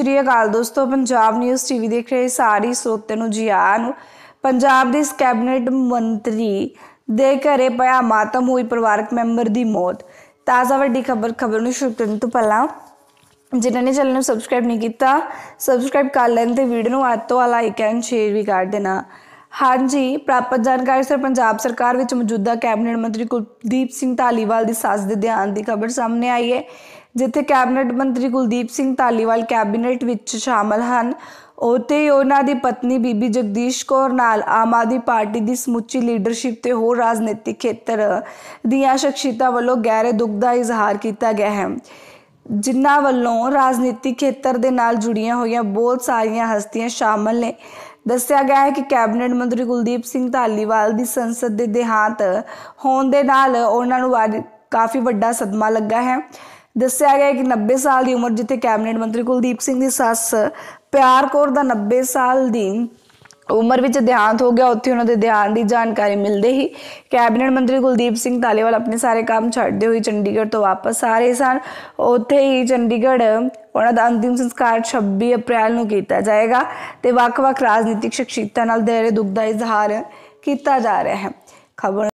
ਸ਼੍ਰੀ ਅਕਾਲ ਦੋਸਤੋ Punjab news TV ਦੇਖ ਰਹੇ ਸਾਰੇ ਸੋਤੇ ਨੂੰ ਜੀ ਆਇਆਂ ਨੂੰ ਪੰਜਾਬ ਦੇ ਕੈਬਨਿਟ ਮੰਤਰੀ ਦੇ ਘਰੇ ਪਿਆ ਮਾਤਮ ਹੋਈ ਪਰਿਵਾਰਕ ਮੈਂਬਰ ਦੀ ਮੌਤ ਤਾਜ਼ਾ ਵੱਡੀ ਖਬਰ ਖਬਰ ਨੂੰ ਸ਼ੁਰੂ ਕਰਨ ਤੋਂ ਪਹਿਲਾਂ ਜਿਨ੍ਹਾਂ ਨੇ ਚੈਨਲ ਨੂੰ ਸਬਸਕ੍ਰਾਈਬ ਨਹੀਂ ਕੀਤਾ ਸਬਸਕ੍ਰਾਈਬ ਕਰ ਲੈਣ ਤੇ ਵੀਡੀਓ ਨੂੰ ਅੱਜ ਤੋਂ ਲਾਈਕ ਐਂਡ ਸ਼ੇਅਰ ਵੀ ਕਰ ਦੇਣਾ ਹਾਂਜੀ ਪ੍ਰਾਪਤ ਜਾਣਕਾਰੀ ਸਰ ਪੰਜਾਬ ਸਰਕਾਰ ਵਿੱਚ ਮੌਜੂਦਾ ਕੈਬਨਿਟ ਮੰਤਰੀ ਕੁਲਦੀਪ ਸਿੰਘ ਢਾਲੀਵਾਲ ਦੀ ਸਾਸ ਦੇ ਧਿਆਨ ਦੀ ਖਬਰ ਸਾਹਮਣੇ ਆਈ ਹੈ ਜਿੱਥੇ ਕੈਬਨਿਟ ਮੰਤਰੀ ਕੁਲਦੀਪ ਸਿੰਘ ਧਾਲੀਵਾਲ ਕੈਬਨਿਟ ਵਿੱਚ ਸ਼ਾਮਲ ਹਨ ਉਤੇ ਉਹਨਾਂ ਦੀ ਪਤਨੀ ਬੀਬੀ ਜਗਦੀਸ਼ ਕੌਰ ਨਾਲ ਆਮ ਆਦੀ ਪਾਰਟੀ ਦੀ ਸਮੁੱਚੀ ਲੀਡਰਸ਼ਿਪ ਤੇ ਹੋਰ ਰਾਜਨੀਤਿਕ ਖੇਤਰ ਦੀਆਂ ਸ਼ਖਸੀਅਤਾਂ ਵੱਲੋਂ ਗਹਿਰੇ ਦੁੱਖ ਦਾ ਇਜ਼ਹਾਰ ਕੀਤਾ ਗਿਆ ਹੈ ਜਿਨ੍ਹਾਂ ਵੱਲੋਂ ਰਾਜਨੀਤਿਕ ਖੇਤਰ ਦੇ ਨਾਲ ਜੁੜੀਆਂ ਹੋਈਆਂ ਬਹੁਤ ਸਾਰੀਆਂ ਹਸਤੀਆਂ ਸ਼ਾਮਲ ਨੇ ਦੱਸਿਆ ਗਿਆ ਹੈ ਕਿ ਕੈਬਨਿਟ ਮੰਤਰੀ ਕੁਲਦੀਪ ਸਿੰਘ ਧਾਲੀਵਾਲ ਦੀ ਸੰਸਦ ਦੇ ਦੇਹਾਂਤ ਹੋਣ ਦੇ ਨਾਲ ਉਹਨਾਂ ਨੂੰ ਕਾਫੀ ਵੱਡਾ ਸਦਮਾ ਲੱਗਾ ਹੈ ਦੱਸਿਆ ਗਿਆ ਕਿ 90 ਸਾਲ ਦੀ ਉਮਰ ਜਿੱਤੇ ਕੈਬਨਿਟ ਮੰਤਰੀ ਕੁਲਦੀਪ ਸਿੰਘ ਦੀ ਸੱਸ ਪਿਆਰ ਕੌਰ ਦਾ 90 ਸਾਲ ਦੀ ਉਮਰ ਵਿੱਚ ਦਿਹਾਂਤ ਹੋ ਗਿਆ ਉੱਥੇ ਉਹਨਾਂ ਦੇ ਦਿਹਾਂਤ ਦੀ ਜਾਣਕਾਰੀ ਮਿਲਦੇ ਹੀ ਕੈਬਨਿਟ ਮੰਤਰੀ ਕੁਲਦੀਪ ਸਿੰਘ ਤਾਲੇਵਾਲ ਆਪਣੇ ਸਾਰੇ ਕੰਮ ਛੱਡਦੇ ਹੋਏ ਚੰਡੀਗੜ੍ਹ ਤੋਂ ਵਾਪਸ ਆ ਰਹੇ ਸਨ ਉੱਥੇ ਹੀ ਚੰਡੀਗੜ੍ਹ ਉਹਨਾਂ ਦਾ ਅੰਤਿਮ ਸੰਸਕਾਰ 26 ਅਪ੍ਰੈਲ ਨੂੰ ਕੀਤਾ ਜਾਏਗਾ ਤੇ ਵੱਖ-ਵੱਖ ਰਾਜਨੀਤਿਕ ਸ਼ਖਸੀਅਤਾਂ ਨਾਲ ਦੇਰੇ ਦੁੱਖ ਦਾ ਇਜ਼ਹਾਰ ਕੀਤਾ ਜਾ ਰਿਹਾ ਹੈ ਖਬਰ